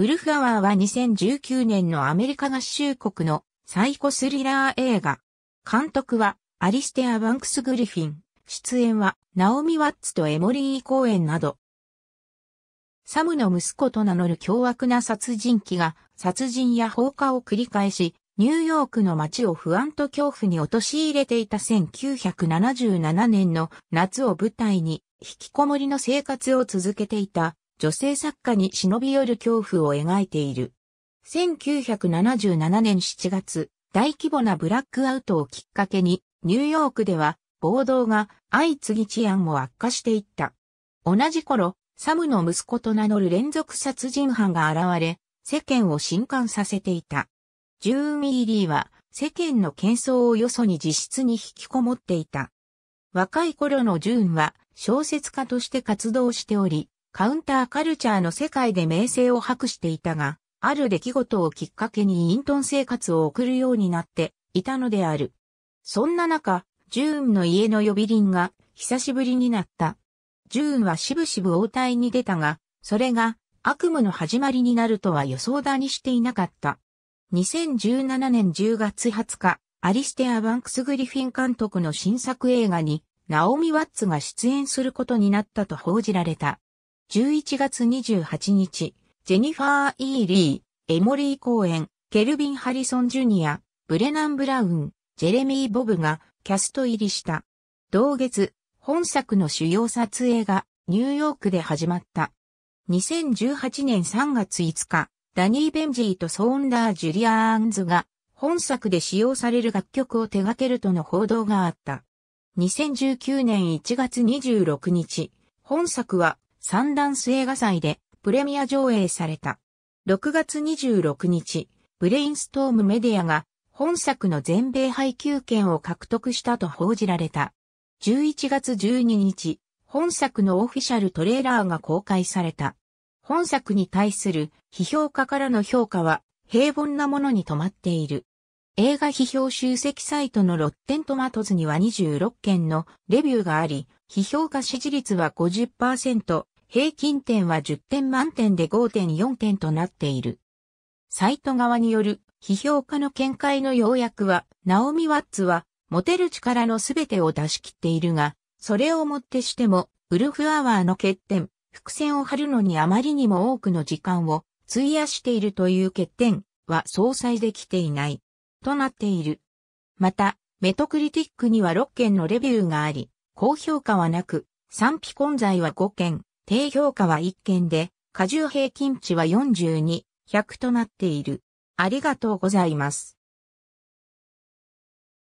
ウルフアワーは2019年のアメリカ合衆国のサイコスリラー映画。監督はアリステア・バンクス・グリフィン。出演はナオミ・ワッツとエモリー・公演など。サムの息子と名乗る凶悪な殺人鬼が殺人や放火を繰り返し、ニューヨークの街を不安と恐怖に陥れていた1977年の夏を舞台に引きこもりの生活を続けていた女性作家に忍び寄る恐怖を描いている。1977年7月、大規模なブラックアウトをきっかけに、ニューヨークでは暴動が相次ぎ治安も悪化していった。同じ頃、サムの息子と名乗る連続殺人犯が現れ、世間を震撼させていた。ジューン・ミーリーは世間の喧騒をよそに自室に引きこもっていた。若い頃のジューンは小説家として活動しており、カウンターカルチャーの世界で名声を博していたが、ある出来事をきっかけに隠遁生活を送るようになっていたのである。そんな中、ジューンの家の呼び鈴が久しぶりになった。ジューンはしぶしぶ応対に出たが、それが悪夢の始まりになるとは予想だにしていなかった。2017年10月20日、アリステア・バンクス・グリフィン監督の新作映画に、ナオミ・ワッツが出演することになったと報じられた。11月28日、ジェニファー・イーリー、エモリー・公演、ケルビン・ハリソン・ジュニア、ブレナン・ブラウン、ジェレミー・ボブがキャスト入りした。同月、本作の主要撮影がニューヨークで始まった。2018年3月5日、ダニー・ベンジーとソーンダー・ジュリアーンズが本作で使用される楽曲を手掛けるとの報道があった。2019年1月26日、本作は三段ス映画祭でプレミア上映された。6月26日、ブレインストームメディアが本作の全米配給権を獲得したと報じられた。11月12日、本作のオフィシャルトレーラーが公開された。本作に対する批評家からの評価は平凡なものに止まっている。映画批評集積サイトのロッテントマトズには26件のレビューがあり、批評家支持率は50%、平均点は10点満点で5.4点となっている。サイト側による批評家の見解の要約は、ナオミ・ワッツは、持てる力のすべてを出し切っているが、それをもってしても、ウルフアワーの欠点、伏線を張るのにあまりにも多くの時間を費やしているという欠点は相殺できていない、となっている。また、メトクリティックには6件のレビューがあり、高評価はなく、賛否混在は5件、低評価は1件で、荷重平均値は42、100となっている。ありがとうございます。